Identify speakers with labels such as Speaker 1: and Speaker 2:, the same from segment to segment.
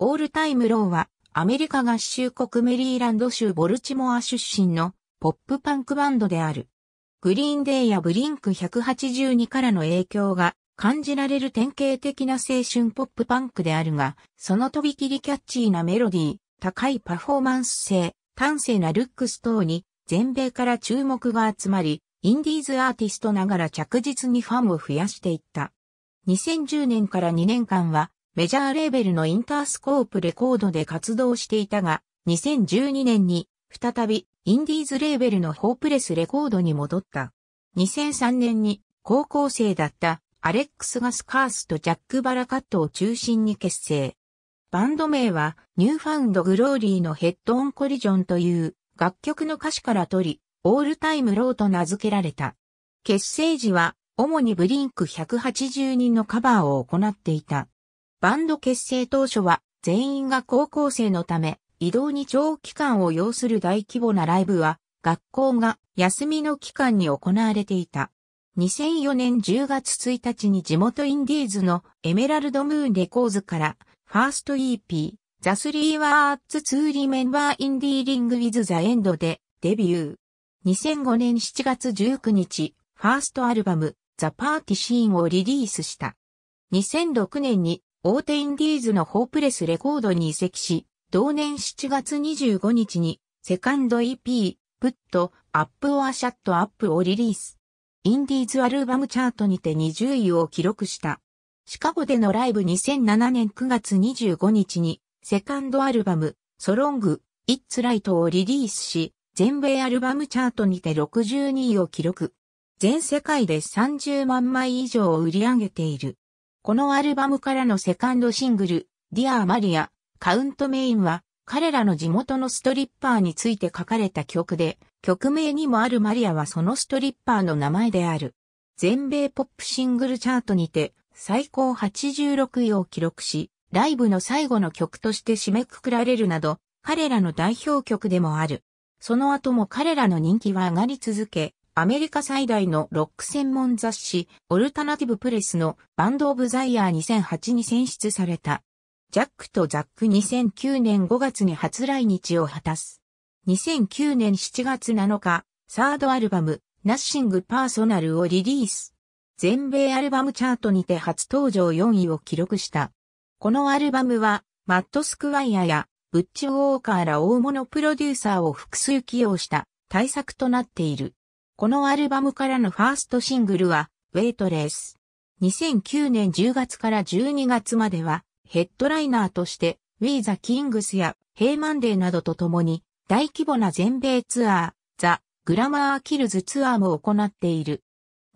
Speaker 1: オールタイムローは、アメリカ合衆国メリーランド州ボルチモア出身のポップパンクバンドである。グリーンデーやブリンク182からの影響が感じられる典型的な青春ポップパンクであるが、そのとびきりキャッチーなメロディー、高いパフォーマンス性、端正なルックス等に全米から注目が集まり、インディーズアーティストながら着実にファンを増やしていった。2010年から2年間はメジャーレーベルのインタースコープレコードで活動していたが、2012年に再びインディーズレーベルのホープレスレコードに戻った。2003年に高校生だったアレックス・ガスカースとジャック・バラカットを中心に結成。バンド名はニューファウンド・グローリーのヘッドオン・コリジョンという楽曲の歌詞から取り、オールタイム・ローと名付けられた。結成時は主にブリンク182のカバーを行っていた。バンド結成当初は全員が高校生のため、移動に長期間を要する大規模なライブは、学校が休みの期間に行われていた。2004年10月1日に地元インディーズのエメラルドムーンレコーズから、ファースト EP、ザ・スリー・ワーツ・ツー・リメンバー・インディーリング・ウィズ・ザ・エンドでデビュー。2005年7月19日、ファーストアルバム、ザ・パーティシーンをリリースした。2006年に大手インディーズのホープレスレコードに移籍し、同年7月25日に、セカンド EP、プット、アップオアシャットアップをリリース。インディーズアルバムチャートにて20位を記録した。シカゴでのライブ2007年9月25日に、セカンドアルバム、ソロング、イッツ・ライトをリリースし、全米アルバムチャートにて62位を記録。全世界で30万枚以上を売り上げている。このアルバムからのセカンドシングル、Dear Maria、カウントメインは、彼らの地元のストリッパーについて書かれた曲で、曲名にもあるマリアはそのストリッパーの名前である。全米ポップシングルチャートにて、最高86位を記録し、ライブの最後の曲として締めくくられるなど、彼らの代表曲でもある。その後も彼らの人気は上がり続け、アメリカ最大のロック専門雑誌、オルタナティブプレスのバンドオブザイヤー2008に選出された。ジャックとザック2009年5月に初来日を果たす。2009年7月7日、サードアルバム、ナッシングパーソナルをリリース。全米アルバムチャートにて初登場4位を記録した。このアルバムは、マット・スクワイアや、ブッチ・ウォーカーら大物プロデューサーを複数起用した、大作となっている。このアルバムからのファーストシングルは、ウェイトレース。2009年10月から12月までは、ヘッドライナーとして、ウィーザ・キングスや、ヘイマンデーなどと共に、大規模な全米ツアー、ザ・グラマー・キルズツアーも行っている。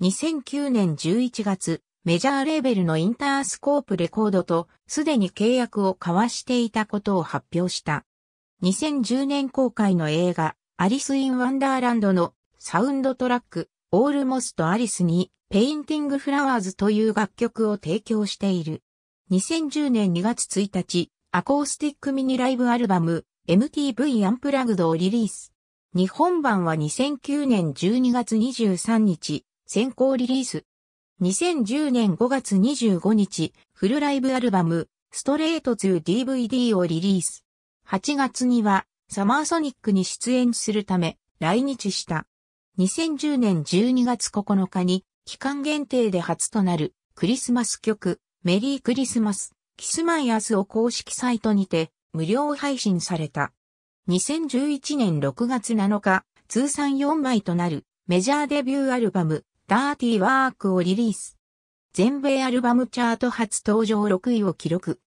Speaker 1: 2009年11月、メジャーレーベルのインタースコープレコードとすでに契約を交わしていたことを発表した。2010年公開の映画、アリス・イン・ワンダーランドのサウンドトラック、オールモストアリスに、ペインティングフラワーズという楽曲を提供している。2010年2月1日、アコースティックミニライブアルバム、MTV アンプラグドをリリース。日本版は2009年12月23日、先行リリース。2010年5月25日、フルライブアルバム、ストレート to DVD をリリース。8月には、サマーソニックに出演するため、来日した。2010年12月9日に期間限定で初となるクリスマス曲メリークリスマスキスマイアスを公式サイトにて無料配信された。2011年6月7日通算4枚となるメジャーデビューアルバムダーティーワークをリリース。全米アルバムチャート初登場6位を記録。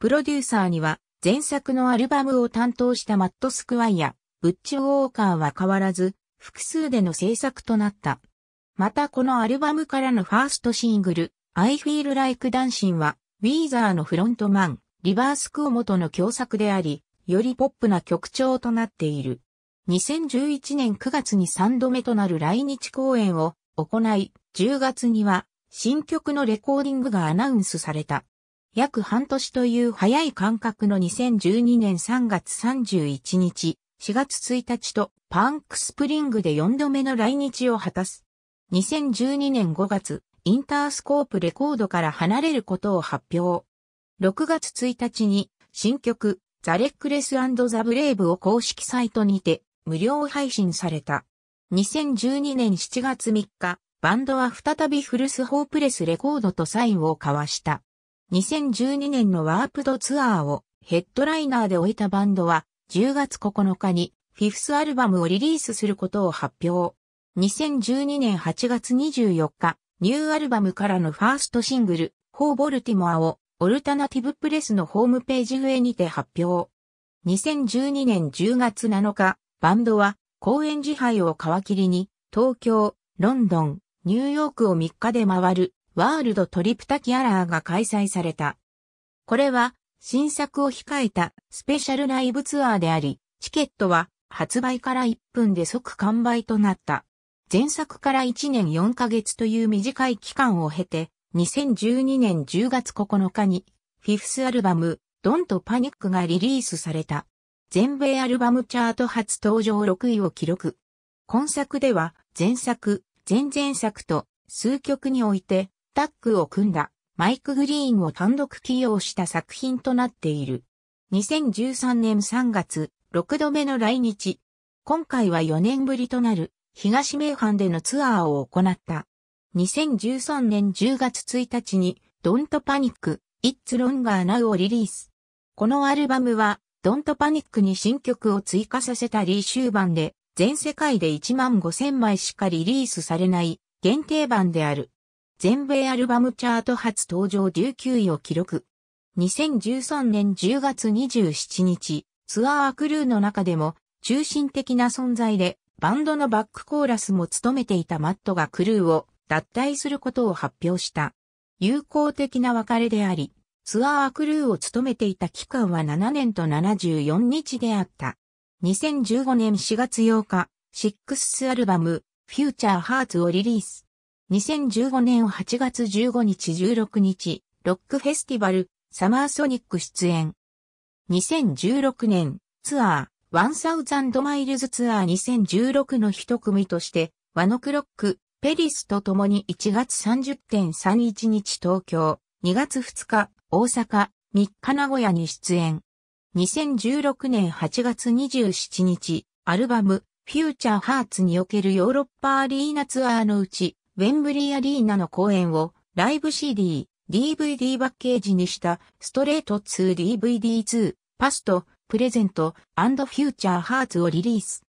Speaker 1: プロデューサーには前作のアルバムを担当したマット・スクワイやブッチ・ウォーカーは変わらず、複数での制作となった。またこのアルバムからのファーストシングル、I Feel Like Dancing は、ウィーザーのフロントマン、リバースクーモとの共作であり、よりポップな曲調となっている。2011年9月に3度目となる来日公演を行い、10月には新曲のレコーディングがアナウンスされた。約半年という早い間隔の2012年3月31日、4月1日とパンクスプリングで4度目の来日を果たす。2012年5月、インタースコープレコードから離れることを発表。6月1日に新曲ザ・レックレスザ・ブレイブを公式サイトにて無料配信された。2012年7月3日、バンドは再びフルスホープレスレコードとサインを交わした。2012年のワープドツアーをヘッドライナーで終えたバンドは10月9日にフィフスアルバムをリリースすることを発表。2012年8月24日、ニューアルバムからのファーストシングル、ホーボルティモアをオルタナティブプレスのホームページ上にて発表。2012年10月7日、バンドは公演自敗を皮切りに東京、ロンドン、ニューヨークを3日で回るワールドトリプタキアラーが開催された。これは新作を控えたスペシャルライブツアーであり、チケットは発売から1分で即完売となった。前作から1年4ヶ月という短い期間を経て、2012年10月9日に、フィフスアルバム、ドンとパニックがリリースされた。全米アルバムチャート初登場6位を記録。今作では、前作、前々作と数曲においてタッグを組んだマイク・グリーンを単独起用した作品となっている。2013年3月、6度目の来日。今回は4年ぶりとなる東名阪でのツアーを行った。2013年10月1日に Don't Panic, It's Longer Now をリリース。このアルバムは Don't Panic に新曲を追加させたリー終版で全世界で1万5000枚しかリリースされない限定版である。全米アルバムチャート初登場19位を記録。2013年10月27日、ツアークルーの中でも中心的な存在で、バンドのバックコーラスも務めていたマットがクルーを脱退することを発表した。友好的な別れであり、ツアークルーを務めていた期間は7年と74日であった。2015年4月8日、シックスアルバム、フューチャーハーツをリリース。2015年8月15日16日、ロックフェスティバル、サマーソニック出演。2016年、ツアー、1000マイルズツアー2016の一組として、ワノクロック、ペリスと共に1月30.31日東京、2月2日、大阪、3日名古屋に出演。2016年8月27日、アルバム、フューチャーハーツにおけるヨーロッパアリーナツアーのうち、ウェンブリーアリーナの公演をライブ CD、DVD パッケージにしたストレート 2DVD2 パスト、プレゼント、フューチャーハーツをリリース。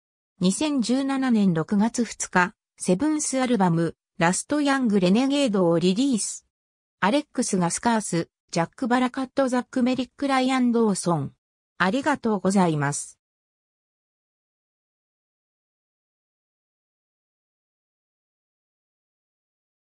Speaker 1: 2017年6月2日、セブンスアルバム、ラストヤングレネゲードをリリース。アレックスがスカース、ジャック・バラカット・ザック・メリック・ライアン・ドーソン。ありがとうございます。